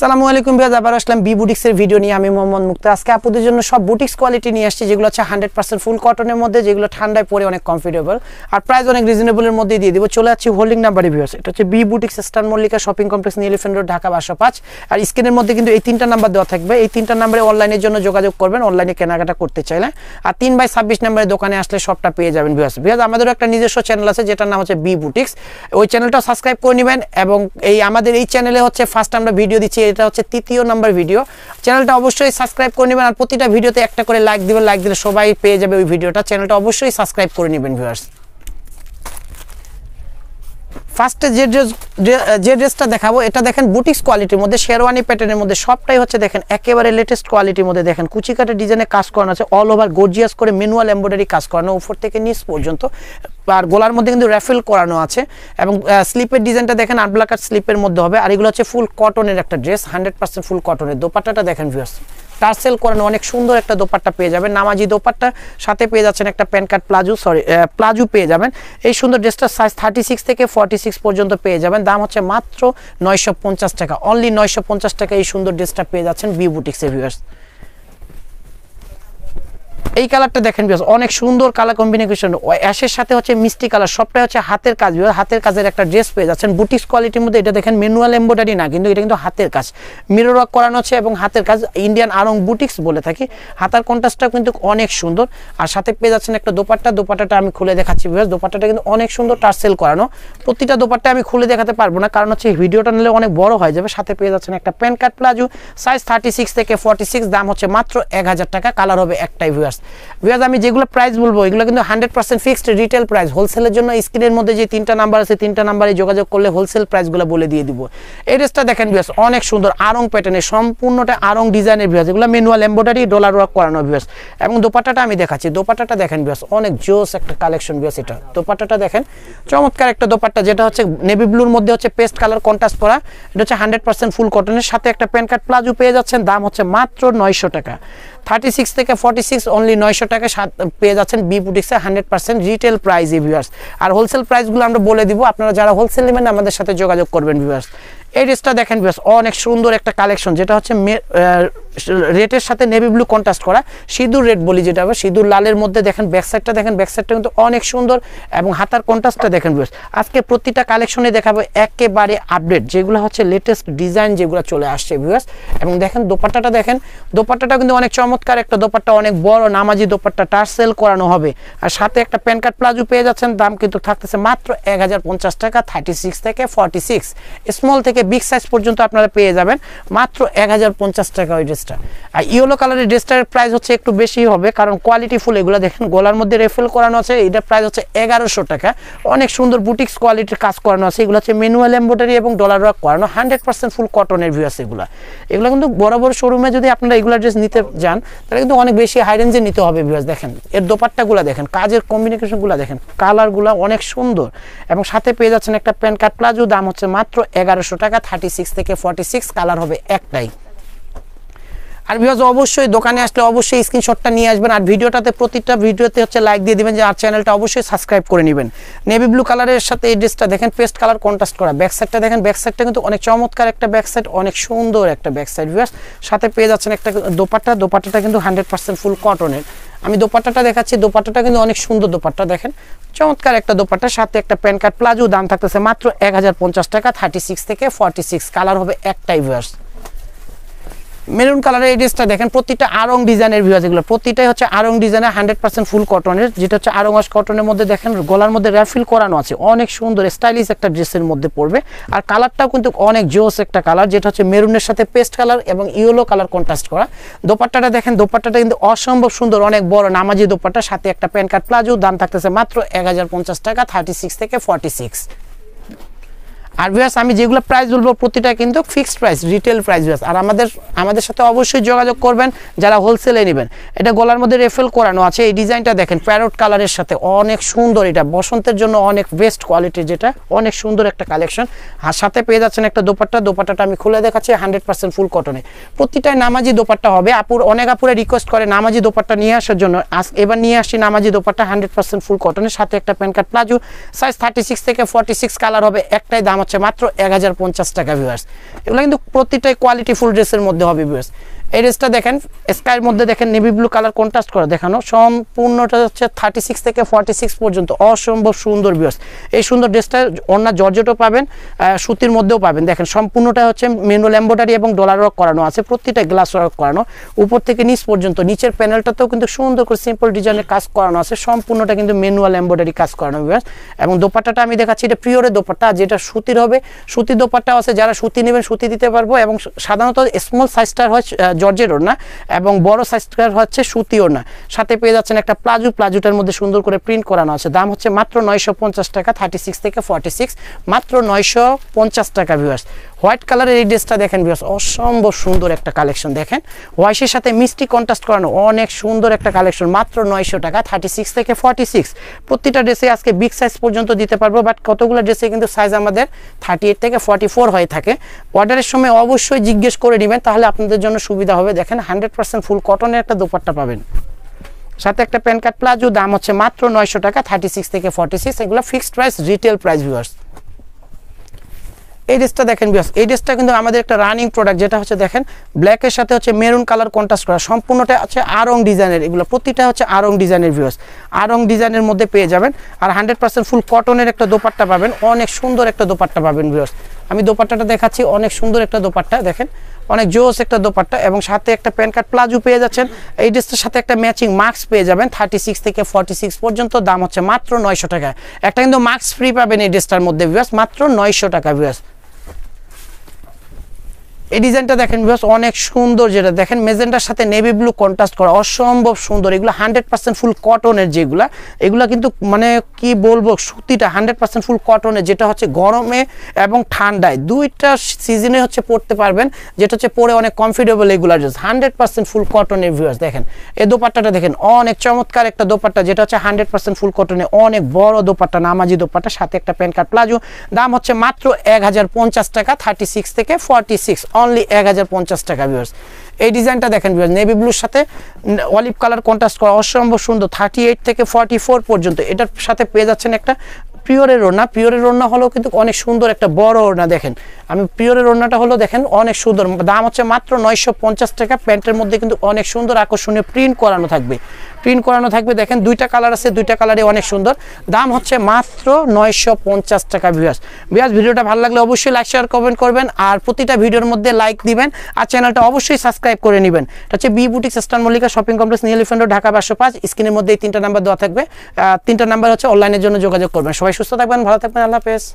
সালামু আলাইকুম বিয়াজ আবার আসলাম বি বুটিক্সের ভিডিও নিয়ে আমি মোহাম্মদ মুক্তা আজকে আপনাদের জন্য সব বুটিক্স কোয়ালিটি নিয়ে আসছি যেগুলো হচ্ছে হান্ড্রেড পার্সেন্ট ফুল কটনের মধ্যে যেগুলো ঠান্ডায় পরে অনেক কমফর্টেবল আর প্রাইস অনেক রিজনেবলের মধ্যে দিয়ে দিব চলে আসছি হোল্ডিং নাম্বারে ভিউস এটা হচ্ছে B boutiques star Mallika shopping complex নিয়ে এলিফেন্ট রোড ঢাকা বারশো পাঁচ আর স্ক্রিনের মধ্যে কিন্তু এই তিনটা নাম্বার দেওয়া থাকবে এই তিনটা নাম্বারে অনলাইনের জন্য যোগাযোগ করবেন অনলাইনে কেনাকাটা করতে চাইলে আর তিন বাই ছাব্বিশ নাম্বারে দোকানে আসলে সবটা পেয়ে যাবেন ভিউস ভিউস আমাদেরও একটা নিজস্ব চ্যানেল আছে যেটার নাম হচ্ছে বি বুটিক্স ওই চ্যানেলটাও সাবস্ক্রাইব করে নেবেন এবং এই আমাদের এই চ্যানেলে হচ্ছে ফার্স্ট আমরা ভিডিও দিচ্ছি দিচ্ছি এটা হচ্ছে তৃতীয় নাম্বার ভিডিও চ্যানেলটা অবশ্যই সাবস্ক্রাইব করে নেবেন আর প্রতিটা ভিডিওতে একটা করে লাইক দেবেন লাইক দিলে সবাই পেয়ে যাবে ওই ভিডিওটা চ্যানেলটা অবশ্যই সাবস্ক্রাইব করে নেবেন ভিউয়ার্স ফার্স্টে যে ড্রেস যে ড্রেসটা দেখাবো এটা দেখেন বুটিক্স কোয়ালিটির মধ্যে শেরওয়ানি প্যাটার্নের মধ্যে সবটাই হচ্ছে দেখেন একেবারে লেটেস্ট কোয়ালিটির মধ্যে দেখেন কুচিকাটা ডিজাইনে কাজ করানো আছে অল ওভার গর্জিয়াস করে ম্যানুয়াল এম্ব্রয়ডারি কাজ করানো উপর থেকে নিচ পর্যন্ত আর গোলার মধ্যে কিন্তু র্যাফেল করানো আছে এবং স্লিপের ডিজাইনটা দেখেন আট ব্লাকার স্লিপের মধ্যে হবে আর এগুলো হচ্ছে ফুল কটনের একটা ড্রেস হান্ড্রেড ফুল কটনের দোপাটাটা দেখেন ভিউস টার্সেল করেন অনেক সুন্দর একটা দোপারটা পেয়ে যাবেন নামাজি দোপারটা সাথে পেয়ে যাচ্ছেন একটা pan card palazzo sorry palazzo পেয়ে যাবেন এই সুন্দর ড্রেসটার সাইজ থার্টি সিক্স থেকে ফর্টি সিক্স পর্যন্ত পেয়ে যাবেন দাম হচ্ছে মাত্র নয়শো টাকা অনলি নয়শো টাকা এই সুন্দর ড্রেসটা পেয়ে যাচ্ছেন বিউ বুটিক্সের ভিউয়ার্স এই কালারটা দেখেন বিকজ অনেক সুন্দর কালার কম্বিনেশন অ্যাশের সাথে হচ্ছে মিষ্টি কালার সবটাই হচ্ছে হাতের কাজ হাতের কাজের একটা ড্রেস পেয়ে যাচ্ছেন বুটিক্স কোয়ালিটির মধ্যে এটা দেখেন ম্যানুয়াল এম্বোডারি না কিন্তু এটা কিন্তু হাতের কাজ মিরর ওয়ার্ক করানো হচ্ছে এবং হাতের কাজ ইন্ডিয়ান আরং বুটিক্স বলে থাকি হাতার কন্ট্রাস্টটাও কিন্তু অনেক সুন্দর আর সাথে পেয়ে যাচ্ছেন একটা দোপাট্টা দোপাট্টাটা আমি খুলে দেখাচ্ছি বিকজ দোপাট্টাটা কিন্তু অনেক সুন্দর টার্সেল করানো প্রতিটা দোপাট্টা আমি খুলে দেখাতে পারবো না কারণ হচ্ছে ভিডিওটা নিলে অনেক বড় হয়ে যাবে সাথে পেয়ে যাচ্ছেন একটা pan card palazzo size thirty থেকে ফর্টি দাম হচ্ছে মাত্র এক টাকা কালার হবে একটাই ভিউয়ার্স ফার্স্ট বিকজ আমি যেগুলো প্রাইস বলবো এগুলো কিন্তু hundred percent fixed retail price হোলসেলের জন্য স্ক্রিনের মধ্যে যে তিনটা নাম্বার আছে তিনটা নাম্বারে যোগাযোগ করলে হোলসেল প্রাইসগুলো বলে দিয়ে দিব এই ড্রেসটা দেখেন ভিউয়ার্স অনেক সুন্দর আরং প্যাটার্নের সম্পূর্ণটা আরং ডিজাইনের ভিউয়ার্স এগুলো ম্যানুয়াল এম্ব্রয়ডারি ডলার ওয়ার্ক করানো ভিউয়ার্স এবং দোপাটাটা আমি দেখাচ্ছি দোপাটাটা দেখেন ভিউয়ার্স অনেক জোস একটা কালেকশন ভিউয়ার্স এটা দোপাটাটা দেখেন চমৎকার একটা দোপাট্টা যেটা হচ্ছে নেভি ব্লুর মধ্যে হচ্ছে পেস্ট কালার কন্ট্রাস্ট করা এটা হচ্ছে হান্ড্রেড পার্সেন্ট ফুল কটনের সাথে একটা প্যান কার্ড প্লাজো পেয়ে যাচ্ছেন দাম হচ্ছে মাত্র নয়শো টাকা থার্টি সিক্স থেকে ফর্টি সিক্স অনলি নয়শো টাকা সাত পেয়ে যাচ্ছেন বি বুটিক্সে হান্ড্রেড পার্সেন্ট রিটেল প্রাইস এই ভিউয়ার্স আর হোলসেল প্রাইসগুলো আমরা বলে দিব আপনারা যারা হোলসেল নেবেন আমাদের সাথে যোগাযোগ করবেন ভিউয়ার্স এই ড্রেসটা দেখেন ভিউয়ার্স অনেক সুন্দর একটা কালেকশন যেটা হচ্ছে রেটের সাথে নেভি ব্লু কন্ট্রাস্ট করা সিঁদুর রেড বলি যেটা হবে সিঁদুর লালের মধ্যে দেখেন ব্যাকসাইডটা দেখেন ব্যাকসাইডটা কিন্তু অনেক সুন্দর এবং হাতার কন্ট্রাস্টটা দেখেন বেশ আজকে প্রতিটা কালেকশনে দেখাবো একেবারে আপডেট যেগুলো হচ্ছে লেটেস্ট ডিজাইন যেগুলো চলে আসছে ভিউয়ার্স এবং দেখেন দোপাট্টাটা দেখেন দোপাট্টাটা কিন্তু অনেক চমৎকার একটা দোপাট্টা অনেক বড় নামাজি দোপাট্টা টার সেল করানো হবে আর সাথে একটা প্যান কার্ড প্লাজো পেয়ে যাচ্ছেন দাম কিন্তু থাকতেছে মাত্র এক টাকা থার্টি থেকে ফর্টি স্মল থেকে বিগ সাইজ পর্যন্ত আপনারা পেয়ে যাবেন মাত্র এক টাকা ওই ড্রেস ড্রেসটা আর ইয়েলো কালারের ড্রেসটার প্রাইস হচ্ছে একটু বেশি হবে কারণ কোয়ালিটি ফুল এগুলো দেখেন গলার মধ্যে রেফেল করানো আছে এটার প্রাইস হচ্ছে এগারোশো টাকা অনেক সুন্দর বুটিক্স কোয়ালিটির কাজ করানো আছে এগুলো হচ্ছে ম্যানুয়াল এম্ব্রয়ডারি এবং ডলার ওয়ার্ক করানো হান্ড্রেড পার্সেন্ট ফুল কটনের ভিউ আছে এগুলো এগুলো কিন্তু বড় বড় শোরুমে যদি আপনারা এগুলো ড্রেস নিতে যান তাহলে কিন্তু অনেক বেশি হাই রেঞ্জে নিতে হবে ভিউ দেখেন এর দোপাট্টাগুলো দেখেন কাজের কম্বিনেশনগুলো দেখেন কালারগুলো অনেক সুন্দর এবং সাথে পেয়ে যাচ্ছেন একটা প্যান্ট কার্ড প্লাজো দাম হচ্ছে মাত্র এগারোশো টাকা থার্টি সিক্স থেকে ফর্টি সিক্স কালার হবে একটাই আর বিকজ অবশ্যই দোকানে আসলে অবশ্যই স্ক্রিনশটটা নিয়ে আসবেন আর ভিডিওটাতে প্রতিটা ভিডিওতে হচ্ছে লাইক দিয়ে দেবেন যে আর চ্যানেলটা অবশ্যই সাবস্ক্রাইব করে নেবেন নেভি ব্লু কালারের সাথে এই ড্রেসটা দেখেন পেস্ট কালার কন্ট্রাস্ট করা ব্যাক সাইডটা দেখেন ব্যাক সাইডটা কিন্তু অনেক চমৎকার একটা ব্যাক সাইড অনেক সুন্দর একটা ব্যাক সাইড বিকজ সাথে পেয়ে যাচ্ছেন একটা দোপাট্টা দোপাট্টাটা কিন্তু হান্ড্রেড পার্সেন্ট ফুল কটনের আমি দোপাট্টাটা দেখাচ্ছি দোপাট্টাটা কিন্তু অনেক সুন্দর দোপাট্টা দেখেন চমৎকার একটা দোপাট্টার সাথে একটা প্যান কার্ড প্লাজো দাম থাকতেছে মাত্র এক টাকা থার্টি থেকে ফর্টি কালার হবে একটাই ভার্স মেরুন কালারের এই ড্রেসটা দেখেন প্রতিটা আরং ডিজাইনের ভিউ যেগুলো প্রতিটাই হচ্ছে আরং ডিজাইনের হান্ড্রেড পার্সেন্ট ফুল কটনের যেটা হচ্ছে আরং ওয়াশ কটনের মধ্যে দেখেন গলার মধ্যে র্যাফিল করানো আছে অনেক সুন্দর স্টাইলিশ একটা ড্রেসের মধ্যে পড়বে আর কালারটাও কিন্তু অনেক জোস একটা কালার যেটা হচ্ছে মেরুনের সাথে পেস্ট কালার এবং ইয়েলো কালার কন্ট্রাস্ট করা দোপাট্টাটা দেখেন দোপাট্টাটা কিন্তু অসম্ভব সুন্দর অনেক বড় নামাজি দোপাট্টার সাথে একটা প্যান কার্ড প্লাজো দাম থাকতেছে মাত্র এক টাকা থার্টি থেকে ফর্টি আর ভিউয়ার্স আমি যেগুলো প্রাইস বলবো প্রতিটা কিন্তু fixed price retail price viewers আর আমাদের আমাদের সাথে অবশ্যই যোগাযোগ করবেন যারা হোলসেলে নেবেন এটা গলার মধ্যে রেফেল করানো আছে এই ডিজাইনটা দেখেন প্যারোট কালারের সাথে অনেক সুন্দর এটা বসন্তের জন্য অনেক বেস্ট কোয়ালিটি যেটা অনেক সুন্দর একটা কালেকশন আর সাথে পেয়ে যাচ্ছেন একটা দোপাট্টা দোপাট্টাটা আমি খুলে দেখাচ্ছি হান্ড্রেড পার্সেন্ট ফুল কটনে প্রতিটাই নামাজি দোপাট্টা হবে আপুর অনেক আপুরে রিকোয়েস্ট করে নামাজি দোপাট্টা নিয়ে আসার জন্য এবার নিয়ে আসি নামাজি দোপাট্টা হান্ড্রেড পার্সেন্ট ফুল কটনের সাথে একটা pan card palazzo size thirty six থেকে ফর্টি সিক্স কালার হবে একটাই দাম হচ্ছে মাত্র এক টাকা ভিউয়ার্স এগুলো কিন্তু প্রতিটাই কোয়ালিটি ফুল ড্রেসের মধ্যে হবে ভিউয়ার্স এই ড্রেসটা দেখেন স্কাইয়ের মধ্যে দেখেন নেভি ব্লু কালার কন্ট্রাস্ট করা দেখানো সম্পূর্ণটা হচ্ছে থার্টি সিক্স থেকে ফর্টি সিক্স পর্যন্ত অসম্ভব সুন্দর বিয়স এই সুন্দর ড্রেসটা অন্য জর্জটও পাবেন সুতির মধ্যেও পাবেন দেখেন সম্পূর্ণটা হচ্ছে মেনুয়াল এম্বয়ডারি এবং ডলার ওয়ার্ক করানো আছে প্রতিটা গ্লাস ওয়ার্ক করানো উপর থেকে নিচ পর্যন্ত নিচের প্যানেলটাতেও কিন্তু সুন্দর করে সিম্পল ডিজাইনের কাজ করানো আছে সম্পূর্ণটা কিন্তু মেনুয়াল এম্বয়ডারি কাজ করানো বিয়স এবং দোপাটাটা আমি দেখাচ্ছি এটা পিওরে দোপাটা যেটা সুতির হবে সুতির দোপাটাও আছে যারা সুতি নেবেন সুতি দিতে পারবো এবং সাধারণত স্মল সাইজটা হয় জর্জের ওড়না এবং বড় সাইজটার হচ্ছে সুতি ওড়না সাথে পেয়ে যাচ্ছেন একটা প্লাজু প্লাজুটার মধ্যে সুন্দর করে প্রিন্ট করানো আছে দাম হচ্ছে মাত্র নয়শো টাকা থার্টি থেকে ফর্টি মাত্র নয়শো টাকা ভিউস হোয়াইট কালারের এই ড্রেসটা দেখেন বিকজ অসম্ভব সুন্দর একটা কালেকশন দেখেন ওয়াইসের সাথে মিষ্টি কন্ট্রাস্ট করানো অনেক সুন্দর একটা কালেকশন মাত্র নয়শো টাকা থার্টি সিক্স থেকে ফর্টি সিক্স প্রতিটা ড্রেসে আজকে বিগ সাইজ পর্যন্ত দিতে পারবো বাট কতগুলো ড্রেসে কিন্তু সাইজ আমাদের থার্টি থেকে ফর্টি ফোর হয়ে থাকে অর্ডারের সময় অবশ্যই জিজ্ঞেস করে নেবেন তাহলে আপনাদের জন্য সুবিধা সুবিধা হবে দেখেন হান্ড্রেড পার্সেন্ট ফুল কটনের একটা দোপাট্টা পাবেন সাথে একটা প্যান কার্ড প্লাজো দাম হচ্ছে মাত্র নয়শো টাকা থার্টি সিক্স থেকে ফর্টি সিক্স এগুলো fixed price retail price viewers এই ড্রেসটা দেখেন বিয়াস এই ড্রেসটা কিন্তু আমাদের একটা রানিং প্রোডাক্ট যেটা হচ্ছে দেখেন ব্ল্যাকের সাথে হচ্ছে মেরুন কালার কন্ট্রাস্ট করা সম্পূর্ণটা হচ্ছে আরং ডিজাইনের এগুলো প্রতিটা হচ্ছে আরং ডিজাইনের ভিউস আরং ডিজাইনের মধ্যে পেয়ে যাবেন আর হান্ড্রেড পার্সেন্ট ফুল কটনের একটা দোপাট্টা পাবেন অনেক সুন্দর একটা দোপাট্টা পাবেন ভিউস আমি দোপাট্টাটা দেখাচ্ছি অনেক সুন্দর একটা দোপাট্টা দেখেন অনেক জোস একটা দোপাট্টা এবং সাথে একটা প্যান কার্ড প্লাজো পেয়ে যাচ্ছেন এই ড্রেসটার সাথে একটা ম্যাচিং মাস্ক পেয়ে যাবেন থার্টি সিক্স থেকে ফর্টি সিক্স পর্যন্ত দাম হচ্ছে মাত্র নয়শো টাকা একটা কিন্তু মাস্ক ফ্রি পাবেন এই ড্রেসটার মধ্যে ভিউয়ার্স মাত্র নয়শো টাকা ভিউয়ার্স এই ডিজাইনটা দেখেন বিকজ অনেক সুন্দর যেটা দেখেন মেজেন্টার সাথে নেভি ব্লু কন্ট্রাস্ট করা অসম্ভব সুন্দর এগুলো হান্ড্রেড পার্সেন্ট ফুল কটনের যেগুলা এগুলো কিন্তু মানে কি বলবো সুতিটা হান্ড্রেড পার্সেন্ট ফুল কটনের যেটা হচ্ছে গরমে এবং ঠান্ডায় দুইটা সিজনে হচ্ছে পড়তে পারবেন যেটা হচ্ছে পরে অনেক কমফর্টেবল এগুলো ড্রেস হান্ড্রেড পার্সেন্ট ফুল কটনের ভিউয়ার্স দেখেন এই দোপাট্টাটা দেখেন অনেক চমৎকার একটা দোপাট্টা যেটা হচ্ছে হান্ড্রেড পার্সেন্ট ফুল কটনে অনেক বড় দোপাট্টা নামাজি দোপাট্টা সাথে একটা প্যান্ট কার্ড প্লাজো দাম হচ্ছে মাত্র এক টাকা থার্টি থেকে ফর্টি অনলি এক হাজার পঞ্চাশ টাকা ভিউয়ার্স এই ডিজাইনটা দেখেন ভিউয়ার্স নেভি ব্লুর সাথে অলিভ কালার কন্ট্রাস্ট করা অসম্ভব সুন্দর থার্টি এইট থেকে ফর্টি ফোর পর্যন্ত এটার সাথে পেয়ে যাচ্ছেন একটা পিওরের ওড়না পিওরের ওড়না হলো কিন্তু অনেক সুন্দর একটা বড় ওড়না দেখেন আমি পিওরের ওড়নাটা হলো দেখেন অনেক সুন্দর দাম হচ্ছে মাত্র নয়শো টাকা প্যান্টের মধ্যে কিন্তু অনেক সুন্দর আকর্ষণীয় প্রিন্ট করানো থাকবে প্রিন্ট করানো থাকবে দেখেন দুইটা কালার আছে দুইটা কালারে অনেক সুন্দর দাম হচ্ছে মাত্র নয়শো টাকা ভিউয়ার্স ভিউয়ার্স ভিডিওটা ভালো লাগলে অবশ্যই লাইক শেয়ার কমেন্ট করবেন আর প্রতিটা ভিডিওর মধ্যে লাইক দিবেন আর চ্যানেলটা অবশ্যই সাবস্ক্রাইব করে নেবেন এটা হচ্ছে বি বুটিক স্টান Mallika shopping complex new Elephant Dhaka বাসো পাঁচ স্ক্রিনের মধ্যে এই তিনটা নাম্বার দেওয়া থাকবে তিনটা নাম্বার হচ্ছে অনলাইনের জন্য যোগাযোগ করবেন সবাই সুস্থ থাকবেন ভালো থাকবেন আল্লাহ হাফেজ